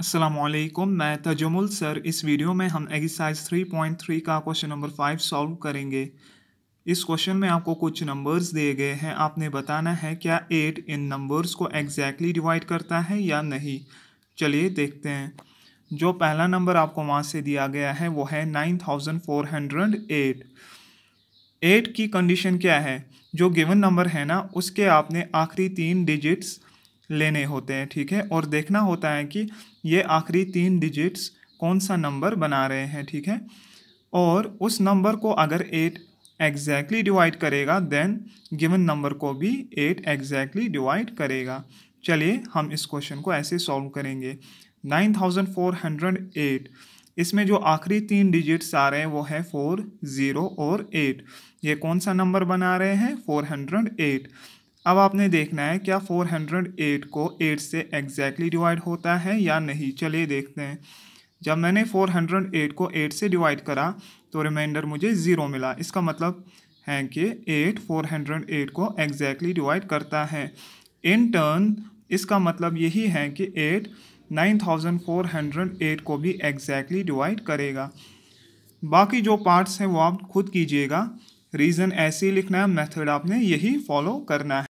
असलकम मैं तजमुल सर इस वीडियो में हम एक्सरसाइज 3.3 का क्वेश्चन नंबर फाइव सॉल्व करेंगे इस क्वेश्चन में आपको कुछ नंबर्स दिए गए हैं आपने बताना है क्या एट इन नंबर्स को एग्जैक्टली डिवाइड करता है या नहीं चलिए देखते हैं जो पहला नंबर आपको वहाँ से दिया गया है वो है nine thousand four hundred eight eight की कंडीशन क्या है जो गिवन नंबर है ना उसके आपने आखिरी तीन डिजिट्स लेने होते हैं ठीक है और देखना होता है कि ये आखिरी तीन डिजिट्स कौन सा नंबर बना रहे हैं ठीक है और उस नंबर को अगर एट एग्जैक्टली डिवाइड करेगा देन गिवन नंबर को भी एट एग्जैक्टली डिवाइड करेगा चलिए हम इस क्वेश्चन को ऐसे सॉल्व करेंगे nine thousand four hundred eight इसमें जो आखिरी तीन डिजिट्स आ रहे हैं वो है फोर ज़ीरो और एट ये कौन सा नंबर बना रहे हैं फोर हंड्रेड एट अब आपने देखना है क्या 408 को 8 से एग्जैक्टली डिवाइड होता है या नहीं चलिए देखते हैं जब मैंने 408 को 8 से डिवाइड करा तो रिमाइंडर मुझे ज़ीरो मिला इसका मतलब है कि 8 408 को एग्जैक्टली डिवाइड करता है इन टर्न इसका मतलब यही है कि 8 9408 को भी एग्जैक्टली डिवाइड करेगा बाकी जो पार्ट्स हैं वो आप खुद कीजिएगा रीज़न ऐसे ही लिखना है मेथड आपने यही फॉलो करना है